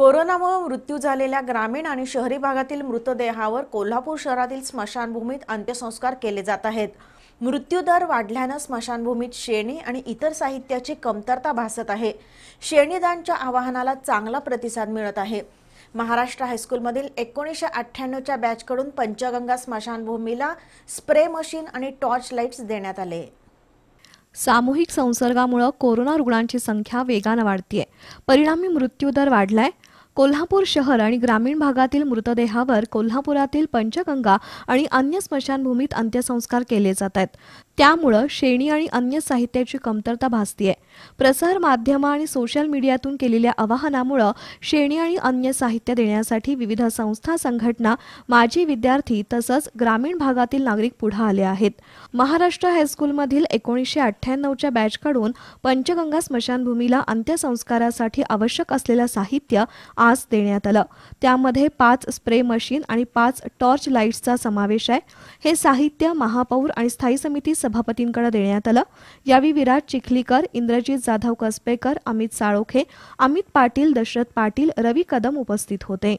कोरोनामुळे मृत्यू झालेल्या ग्रामीण आणि शहरी भागातील मृतदेहावर कोल्हापूर शहरातील स्मशानभूमीत अंत्यसंस्कार केले जात आहेत मृत्यूदर वाढल्यानं स्मशानभूमीत शेणी आणि इतर साहित्याची कमतरता भासत आहे शेणीदानच्या आवाहनाला चांगला प्रतिसाद मिळत आहे महाराष्ट्र हायस्कूलमधील एकोणीसशे अठ्ठ्याण्णवच्या बॅचकडून पंचगंगा स्मशानभूमीला स्प्रे मशीन आणि टॉर्च लाईट्स देण्यात आले सामूहिक संसर्गामुळे कोरोना रुग्णांची संख्या वेगानं वाढतीये परिणामी मृत्यूदर वाढलाय कोल्हापूर शहर आणि ग्रामीण भागातील मृतदेहावर कोल्हापुरातील पंचगंगा आणि अन्य स्मशानभूमीत अंत्यसंस्कार केले जात आहेत त्यामुळं शेणी आणि अन्य साहित्याची कमतरता भासतीये प्रसार माध्यम आणि सोशल मीडियातून केलेल्या आवाहनामुळं श्रेणी आणि अन्य साहित्य देण्यासाठी विविध संस्था संघटना माजी विद्यार्थी तसंच ग्रामीण भागातील नागरिक पुढे आले आहेत महाराष्ट्र हायस्कूलमधील एकोणीसशे अठ्ठ्याण्णवच्या बॅचकडून पंचगंगा स्मशानभूमीला अंत्यसंस्कारासाठी आवश्यक असलेलं साहित्य आज देण्यात आलं त्यामध्ये पाच स्प्रे मशीन आणि पाच टॉर्च लाईट्सचा समावेश आहे हे साहित्य महापौर आणि स्थायी समिती सभापतींकडे देण्यात आलं यावेळी विराट चिखलीकर इंद्रजी जाधव कसबेकर अमित साळोखे अमित पाटील दशरथ पाटील रवी कदम उपस्थित होते